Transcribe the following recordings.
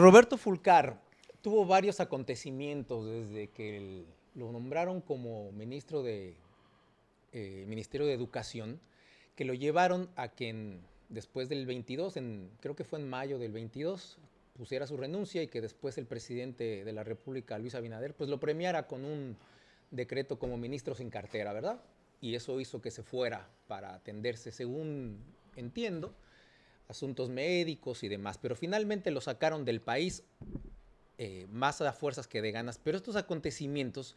Roberto Fulcar tuvo varios acontecimientos desde que lo nombraron como ministro de eh, Ministerio de Educación, que lo llevaron a que después del 22, creo que fue en mayo del 22, pusiera su renuncia y que después el presidente de la República, Luis Abinader, pues lo premiara con un decreto como ministro sin cartera, ¿verdad? Y eso hizo que se fuera para atenderse, según entiendo, asuntos médicos y demás, pero finalmente lo sacaron del país eh, más a fuerzas que de ganas, pero estos acontecimientos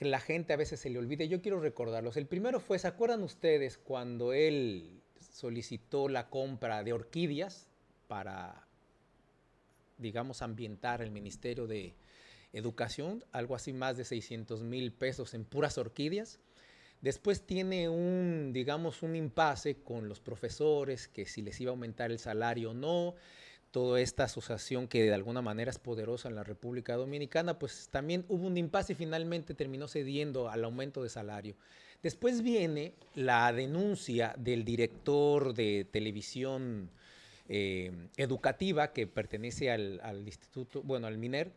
la gente a veces se le olvida, yo quiero recordarlos. El primero fue, ¿se acuerdan ustedes cuando él solicitó la compra de orquídeas para, digamos, ambientar el Ministerio de Educación, algo así más de 600 mil pesos en puras orquídeas? Después tiene un, digamos, un impasse con los profesores, que si les iba a aumentar el salario o no. Toda esta asociación que de alguna manera es poderosa en la República Dominicana, pues también hubo un impasse y finalmente terminó cediendo al aumento de salario. Después viene la denuncia del director de televisión eh, educativa que pertenece al instituto, bueno, al MINER,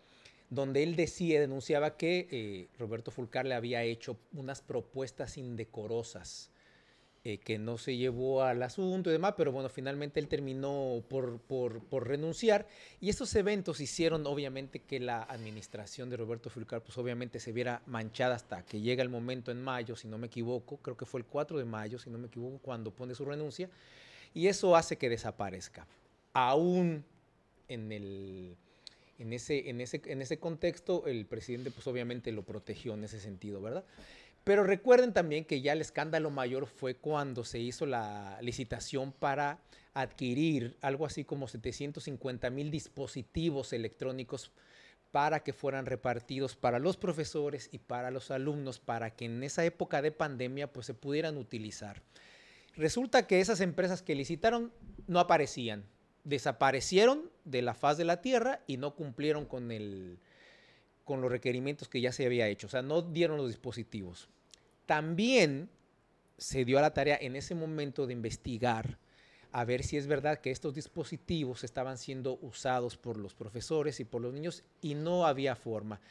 donde él decía, denunciaba que eh, Roberto Fulcar le había hecho unas propuestas indecorosas, eh, que no se llevó al asunto y demás, pero bueno, finalmente él terminó por, renunciar. Y esos eventos hicieron obviamente que la administración de Roberto Fulcar, pues obviamente se viera manchada hasta que llega el momento en mayo, si no me equivoco, creo que fue el 4 de mayo, si no me equivoco, cuando pone su renuncia, y eso hace que desaparezca. Aún en el en ese, ese, en ese contexto el presidente pues obviamente lo protegió en ese sentido, ¿verdad? Pero recuerden también que ya el escándalo mayor fue cuando se hizo la licitación para adquirir algo así como 750 mil dispositivos electrónicos para que fueran repartidos para los profesores y para los alumnos, para que en esa época de pandemia pues se pudieran utilizar. Resulta que esas empresas que licitaron no aparecían, desaparecieron de la faz de la Tierra y no cumplieron con, el, con los requerimientos que ya se había hecho, o sea, no dieron los dispositivos. También se dio a la tarea en ese momento de investigar a ver si es verdad que estos dispositivos estaban siendo usados por los profesores y por los niños y no había forma.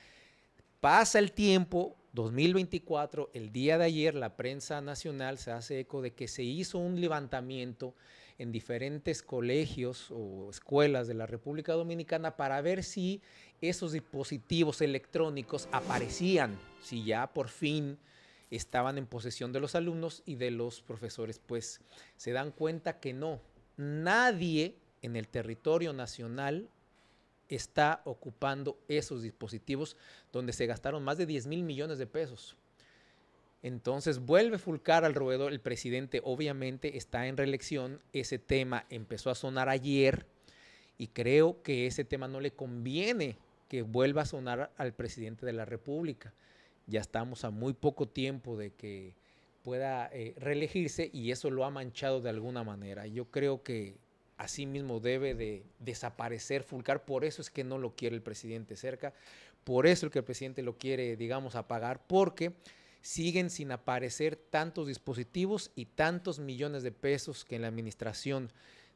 Pasa el tiempo, 2024, el día de ayer la prensa nacional se hace eco de que se hizo un levantamiento en diferentes colegios o escuelas de la República Dominicana para ver si esos dispositivos electrónicos aparecían, si ya por fin estaban en posesión de los alumnos y de los profesores, pues se dan cuenta que no, nadie en el territorio nacional está ocupando esos dispositivos donde se gastaron más de 10 mil millones de pesos entonces vuelve Fulcar al ruedo, el presidente obviamente está en reelección, ese tema empezó a sonar ayer y creo que ese tema no le conviene que vuelva a sonar al presidente de la República. Ya estamos a muy poco tiempo de que pueda eh, reelegirse y eso lo ha manchado de alguna manera. Yo creo que así mismo debe de desaparecer Fulcar, por eso es que no lo quiere el presidente cerca, por eso es que el presidente lo quiere, digamos, apagar, porque siguen sin aparecer tantos dispositivos y tantos millones de pesos que en la administración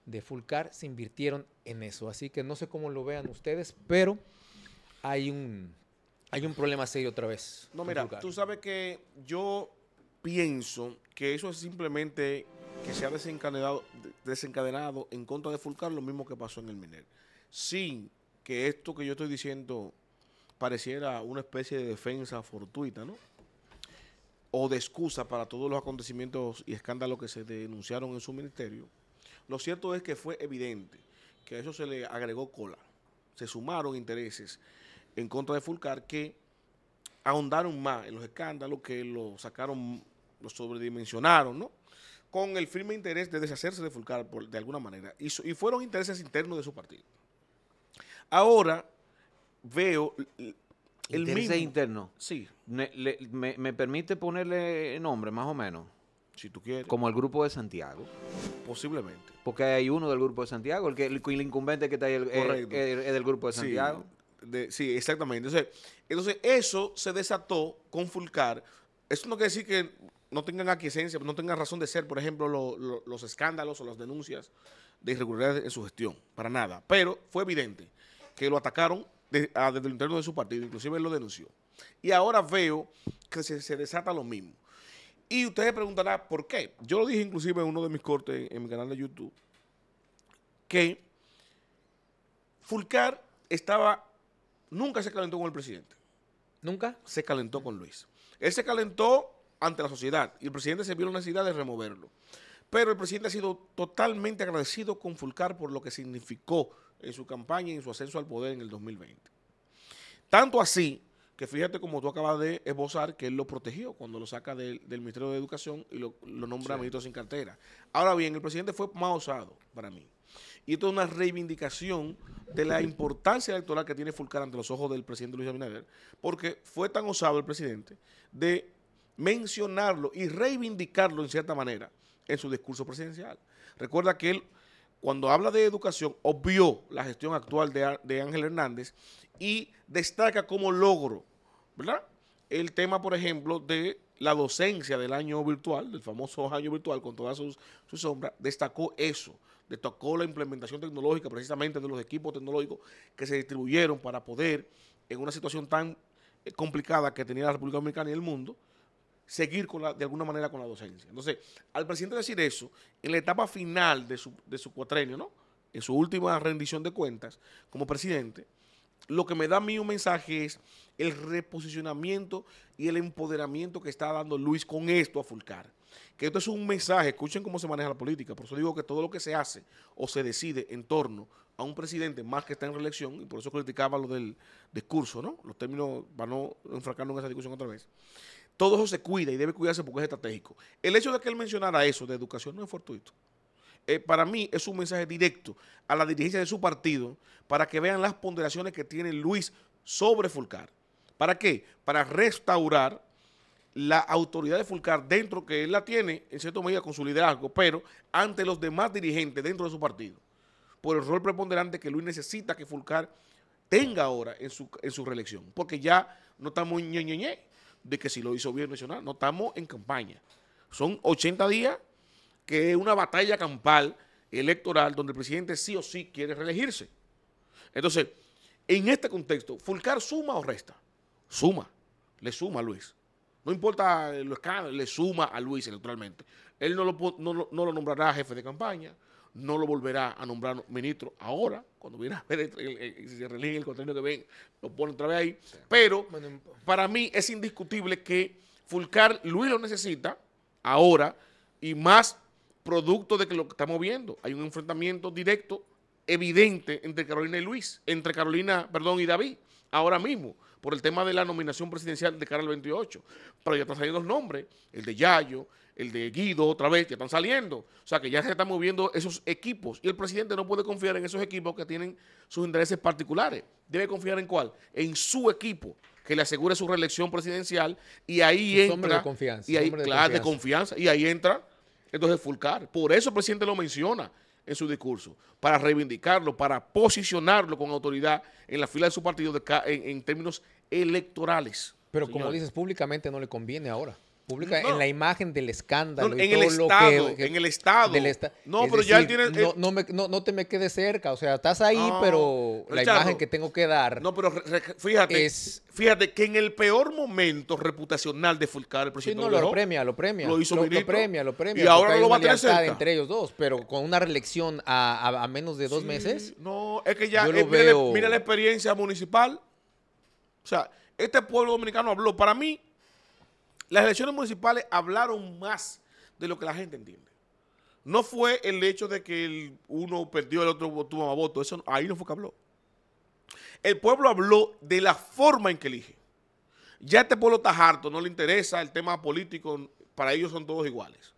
de Fulcar se invirtieron en eso. Así que no sé cómo lo vean ustedes, pero hay un, hay un problema serio otra vez. No, mira, tú sabes que yo pienso que eso es simplemente que se ha desencadenado, desencadenado en contra de Fulcar lo mismo que pasó en el Miner. Sin que esto que yo estoy diciendo pareciera una especie de defensa fortuita, ¿no? o de excusa para todos los acontecimientos y escándalos que se denunciaron en su ministerio, lo cierto es que fue evidente que a eso se le agregó cola. Se sumaron intereses en contra de Fulcar que ahondaron más en los escándalos, que lo sacaron, lo sobredimensionaron, ¿no? Con el firme interés de deshacerse de Fulcar de alguna manera. y fueron intereses internos de su partido. Ahora veo el Intereses interno, Sí. me, permite ponerle nombre, más o menos? Si tú quieres. Como el grupo de Santiago. Posiblemente. Porque hay uno del grupo de Santiago, el, que, el, incumbente que está ahí eh, eh, es del grupo de Santiago. Sí, exactamente. Entonces, eso se desató con Fulcar. Eso no quiere decir que no tengan aquiescencia, no tengan razón de ser, por ejemplo, los escándalos o las denuncias de irregularidades en su gestión, para nada. Pero fue evidente que lo atacaron Ah, desde el interno de su partido, inclusive él lo denunció. Y ahora veo que se, desata lo mismo. Y ustedes preguntarán por qué. Yo lo dije inclusive en uno de mis cortes en, mi canal de YouTube, que Fulcar estaba, nunca se calentó con el presidente. ¿Nunca? Se calentó con Luis. Él se calentó ante la sociedad y el presidente se vio la necesidad de removerlo. Pero el presidente ha sido totalmente agradecido con Fulcar por lo que significó en su campaña y en su ascenso al poder en el 2020. Tanto así que fíjate como tú acabas de esbozar que él lo protegió cuando lo saca del, Ministerio de Educación y lo, nombra ministro sin cartera. Ahora bien, el presidente fue más osado para mí. Y esto es una reivindicación de la importancia electoral que tiene Fulcar ante los ojos del presidente Luis Abinader, porque fue tan osado el presidente de mencionarlo y reivindicarlo en cierta manera en su discurso presidencial. Recuerda que él cuando habla de educación, obvió la gestión actual de, Ángel Hernández y destaca como logro, ¿verdad? El tema, por ejemplo, de la docencia del año virtual, del famoso año virtual con todas sus, sombra, sombras, destacó eso, destacó la implementación tecnológica precisamente de los equipos tecnológicos que se distribuyeron para poder, en una situación tan eh, complicada que tenía la República Dominicana y el mundo, seguir con la, de alguna manera con la docencia. Entonces, al presidente decir eso, en la etapa final de su, de cuatrenio, ¿no? en su última rendición de cuentas como presidente, lo que me da a mí un mensaje es el reposicionamiento y el empoderamiento que está dando Luis con esto a Fulcar. Que esto es un mensaje, escuchen cómo se maneja la política, por eso digo que todo lo que se hace o se decide en torno a un presidente más que está en reelección, y por eso criticaba lo del discurso, ¿no? Los términos, para no enfrancarnos en esa discusión otra vez todo eso se cuida y debe cuidarse porque es estratégico. El hecho de que él mencionara eso de educación no es fortuito. Eh, para mí es un mensaje directo a la dirigencia de su partido para que vean las ponderaciones que tiene Luis sobre Fulcar. ¿Para qué? Para restaurar la autoridad de Fulcar dentro que él la tiene, en cierta medida con su liderazgo, pero ante los demás dirigentes dentro de su partido, por el rol preponderante que Luis necesita que Fulcar tenga ahora en su, en su reelección, porque ya no estamos ñeñeñe, de que si lo hizo bien Nacional. No estamos en campaña. Son 80 días que es una batalla campal electoral donde el presidente sí o sí quiere reelegirse. Entonces, en este contexto, ¿Fulcar suma o resta? Suma, le suma a Luis. No importa lo le suma a Luis electoralmente. Él no lo, no, no lo nombrará jefe de campaña, no lo volverá a nombrar ministro ahora, cuando viene a ver, si se el contenido que ven, lo pone otra vez ahí. Pero para mí es indiscutible que Fulcar Luis lo necesita ahora y más producto de que lo que estamos viendo. Hay un enfrentamiento directo, evidente, entre Carolina y Luis, entre Carolina, perdón, y David, ahora mismo por el tema de la nominación presidencial de cara al 28. Pero ya están saliendo los nombres, el de Yayo, el de Guido otra vez, que están saliendo. O sea, que ya se están moviendo esos equipos. Y el presidente no puede confiar en esos equipos que tienen sus intereses particulares. Debe confiar en cuál? En su equipo, que le asegure su reelección presidencial. Y ahí entra... de confianza. Y ahí, de claro, confianza. de Y ahí entra, entonces, Fulcar. Por eso el presidente lo menciona en su discurso, para reivindicarlo, para posicionarlo con autoridad en la fila de su partido en, términos electorales. Pero como dices, públicamente no le conviene ahora pública en la imagen del escándalo. en, el estado, en el Estado, no, pero ya él tiene... Eh, no, no, te me quedes cerca, o sea, estás ahí, pero la imagen que tengo que dar... No, pero fíjate, es, fíjate que en el peor momento reputacional de Fulcar, el presidente... Sí, no, lo, premia, lo premia. Lo hizo lo, lo premia, lo premia. Y ahora lo va a tener entre ellos dos, pero con una reelección a, a, menos de dos meses... No, es que ya... Eh, mira la experiencia municipal. O sea, este pueblo dominicano habló, para mí las elecciones municipales hablaron más de lo que la gente entiende. No fue el hecho de que uno perdió, el otro tuvo más votos. Eso, ahí no fue que habló. El pueblo habló de la forma en que elige. Ya este pueblo está harto, no le interesa el tema político, para ellos son todos iguales.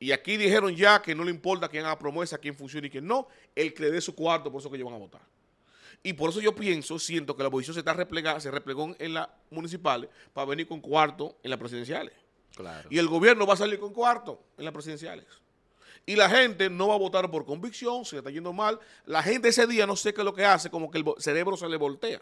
Y aquí dijeron ya que no le importa quién haga promesa, quién funcione y quién no, el que le dé su cuarto, por eso que ellos van a votar. Y por eso yo pienso, siento que la oposición se está replegada, se replegó en las municipales para venir con cuarto en las presidenciales. Y el gobierno va a salir con cuarto en las presidenciales. Y la gente no va a votar por convicción, se está yendo mal. La gente ese día no sé qué es lo que hace, como que el cerebro se le voltea.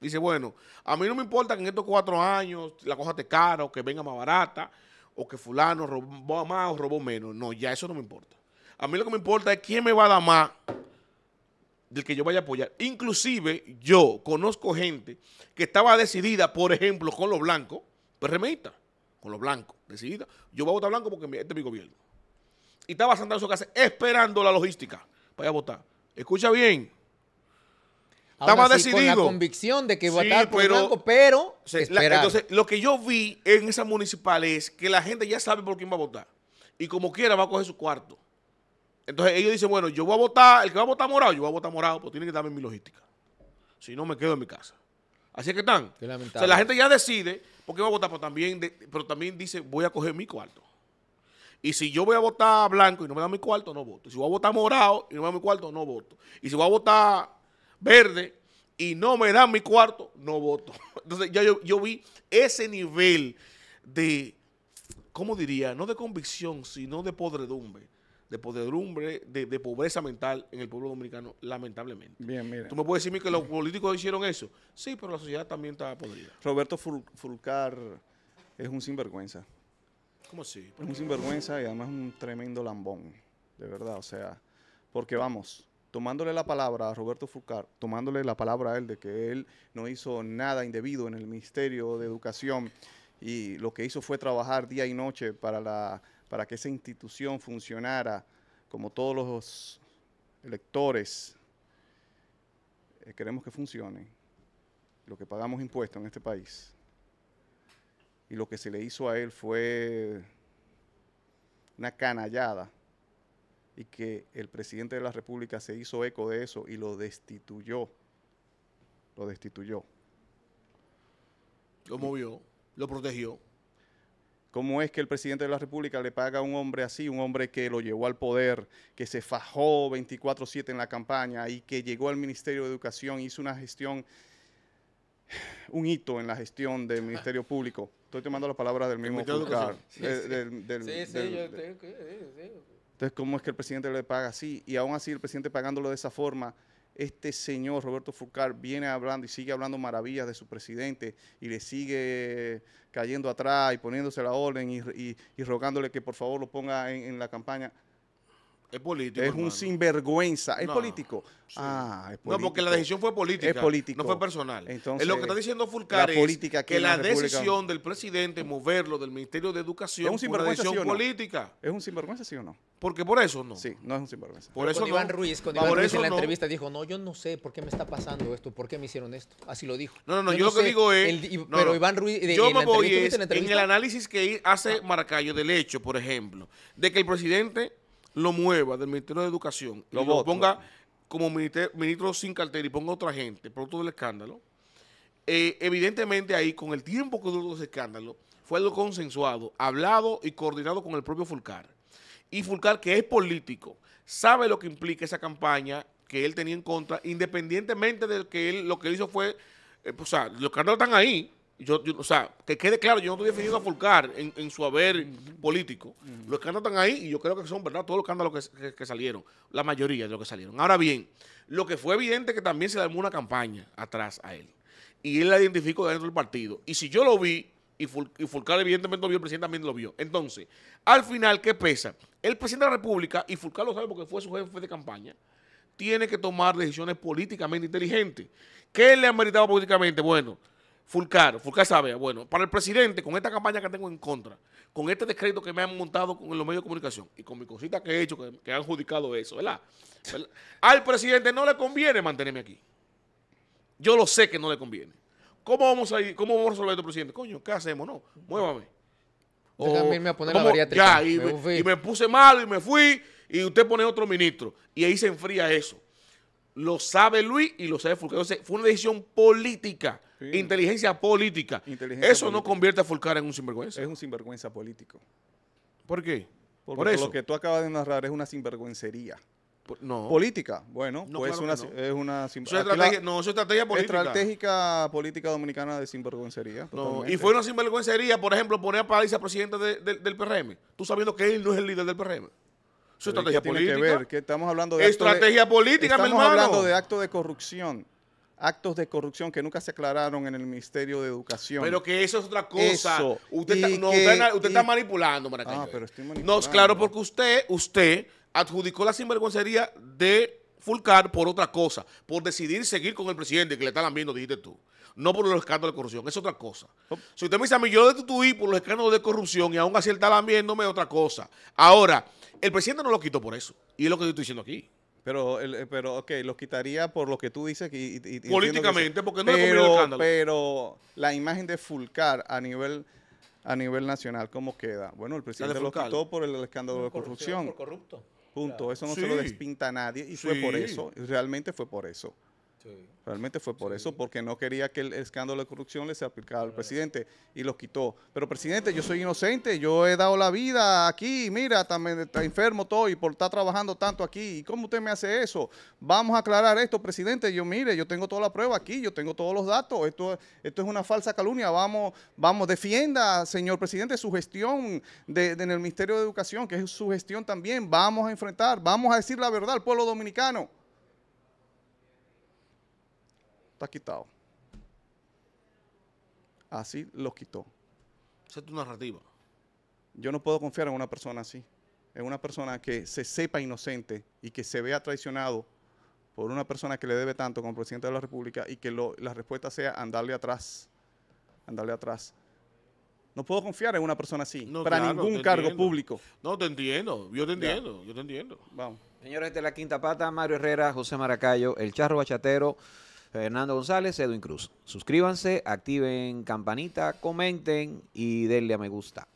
Dice, bueno, a mí no me importa que en estos cuatro años la cosa esté cara o que venga más barata o que fulano robó más o robó menos. No, ya eso no me importa. A mí lo que me importa es quién me va a dar más del que yo vaya a apoyar. Inclusive yo conozco gente que estaba decidida, por ejemplo, con los blancos, PRMista, con los blancos, decidida. Yo voy a votar blanco porque este es mi gobierno. Y estaba sentado en su casa esperando la logística para ir a votar. Escucha bien. estaba decidido. Con la convicción de que a votar por blanco, pero entonces, lo que yo vi en esa municipales es que la gente ya sabe por quién va a votar. Y como quiera va a coger su cuarto. Entonces ellos dicen, bueno, yo voy a votar, el que va a votar morado, yo voy a votar morado, pero tiene que darme mi logística. Si no, me quedo en mi casa. Así es que están. O sea, la gente ya decide porque qué va a votar, pero también, pero también dice, voy a coger mi cuarto. Y si yo voy a votar blanco y no me da mi cuarto, no voto. Si voy a votar morado y no me da mi cuarto, no voto. Y si voy a votar verde y no me dan mi cuarto, no voto. Entonces ya yo, yo vi ese nivel de, ¿cómo diría? No de convicción, sino de podredumbre de podredumbre, de, pobreza mental en el pueblo dominicano, lamentablemente. Bien, mira. Tú me puedes decir que los políticos hicieron eso. Sí, pero la sociedad también está podrida. Roberto Fulcar es un sinvergüenza. ¿Cómo sí? Es un sinvergüenza y además un tremendo lambón. De verdad, o sea, porque vamos, tomándole la palabra a Roberto Fulcar, tomándole la palabra a él de que él no hizo nada indebido en el Ministerio de Educación y lo que hizo fue trabajar día y noche para la para que esa institución funcionara como todos los electores eh, queremos que funcione, lo que pagamos impuestos en este país. Y lo que se le hizo a él fue una canallada y que el presidente de la República se hizo eco de eso y lo destituyó. Lo destituyó. Lo movió, lo protegió. ¿Cómo es que el presidente de la República le paga a un hombre así, un hombre que lo llevó al poder, que se fajó 24/7 en la campaña y que llegó al Ministerio de Educación, hizo una gestión, un hito en la gestión del Ministerio Público? Estoy tomando las palabras del mismo Fulcar. Sí, sí, entonces, ¿cómo es que el presidente le paga así? Y aún así el presidente pagándolo de esa forma este señor Roberto Fulcar, viene hablando y sigue hablando maravillas de su presidente y le sigue cayendo atrás y poniéndose la orden y, y, rogándole que por favor lo ponga en la campaña, es político. Es un sinvergüenza. ¿Es político? Ah, es político. No, porque la decisión fue política. Es No fue personal. Entonces, lo que está diciendo Fulcar política que la, decisión del presidente moverlo del Ministerio de Educación es una decisión política. ¿Es un sinvergüenza, sí o no? Porque por eso no. Sí, no es un sinvergüenza. Por eso Iván Ruiz, cuando Iván en la entrevista dijo, no, yo no sé por qué me está pasando esto, por qué me hicieron esto. Así lo dijo. No, no, no, yo, lo que digo es... pero Iván Ruiz... yo me voy en, el análisis que hace ah. Maracayo del hecho, por ejemplo, de que el presidente lo mueva del Ministerio de Educación lo ponga como ministro, sin cartera y ponga otra gente, producto del escándalo, eh, evidentemente ahí, con el tiempo que duró ese escándalo, fue lo consensuado, hablado y coordinado con el propio Fulcar. Y Fulcar, que es político, sabe lo que implica esa campaña que él tenía en contra, independientemente de que él lo que hizo fue, eh, pues, o sea, los escándalos están ahí, yo, o sea, que quede claro, yo no estoy definiendo a Fulcar en, su haber político. Los que están ahí, y yo creo que son, ¿verdad? Todos los escándalos que, salieron, la mayoría de los que salieron. Ahora bien, lo que fue evidente es que también se le armó una campaña atrás a él. Y él la identificó dentro del partido. Y si yo lo vi, y, Fulcar evidentemente lo vio, el presidente también lo vio. Entonces, al final, ¿qué pesa? El presidente de la República, y Fulcar lo sabe porque fue su jefe de campaña, tiene que tomar decisiones políticamente inteligentes. ¿Qué le ha meritado políticamente? Bueno, Fulcar, Fulcar sabe, bueno, para el presidente, con esta campaña que tengo en contra, con este descrédito que me han montado con los medios de comunicación y con mi cosita que he hecho, que, han adjudicado eso, ¿verdad? Al presidente no le conviene mantenerme aquí. Yo lo sé que no le conviene. ¿Cómo vamos a ir? ¿Cómo vamos a resolver esto, presidente? Coño, ¿qué hacemos? No, muévame. O, a poner la Ya, y me, puse mal y me fui y usted pone otro ministro. Y ahí se enfría eso. Lo sabe Luis y lo sabe Fulcar. fue una decisión política Inteligencia política. eso no convierte a Fulcar en un sinvergüenza. Es un sinvergüenza político. ¿Por qué? Porque Por eso. lo que tú acabas de narrar es una sinvergüencería. No. Política, bueno, no, pues es, una, es una estrategia, no, es estrategia política. Estratégica política dominicana de sinvergüencería. No, y fue una sinvergüencería, por ejemplo, poner a A presidente del PRM. Tú sabiendo que él no es el líder del PRM. Su estrategia política. Tiene que ver? Que estamos hablando de estrategia política, Estamos mi hermano. hablando de acto de corrupción actos de corrupción que nunca se aclararon en el Ministerio de Educación. Pero que eso es otra cosa. Usted, está, manipulando, Maracayo. Ah, pero estoy manipulando. No, claro, porque usted, usted adjudicó la sinvergüencería de Fulcar por otra cosa, por decidir seguir con el presidente que le están viendo, dijiste tú. No por los escándalos de corrupción, es otra cosa. Oh. Si usted me dice a mí, yo lo destituí por los escándalos de corrupción y aún así él está es otra cosa. Ahora, el presidente no lo quitó por eso. Y es lo que yo estoy diciendo aquí. Pero, el, eh, pero, ok, los quitaría por lo que tú dices. Y, Políticamente, porque no pero, le el Pero la imagen de Fulcar a nivel a nivel nacional, ¿cómo queda? Bueno, el presidente lo quitó por el, escándalo de corrupción. Por corrupto. Punto. Eso no se lo despinta nadie y fue por eso. Realmente fue por eso. Realmente fue por eso, porque no quería que el escándalo de corrupción le se aplicara al presidente y lo quitó. Pero presidente, yo soy inocente, yo he dado la vida aquí, mira, también está enfermo todo y por estar trabajando tanto aquí. ¿Y cómo usted me hace eso? Vamos a aclarar esto, presidente. Yo mire, yo tengo toda la prueba aquí, yo tengo todos los datos. Esto, esto es una falsa calumnia. Vamos, vamos, defienda, señor presidente, su gestión en el Ministerio de Educación, que es su gestión también. Vamos a enfrentar, vamos a decir la verdad al pueblo dominicano ha quitado. Así lo quitó. Esa es tu narrativa. Yo no puedo confiar en una persona así. En una persona que se sepa inocente y que se vea traicionado por una persona que le debe tanto como presidente de la República y que la respuesta sea andarle atrás. Andarle atrás. No puedo confiar en una persona así, para ningún cargo público. No, te entiendo, yo te entiendo, yo te entiendo. Vamos. Señores, de la quinta pata, Mario Herrera, José Maracayo, el charro bachatero. Fernando González, Edwin Cruz. Suscríbanse, activen campanita, comenten y denle a me gusta.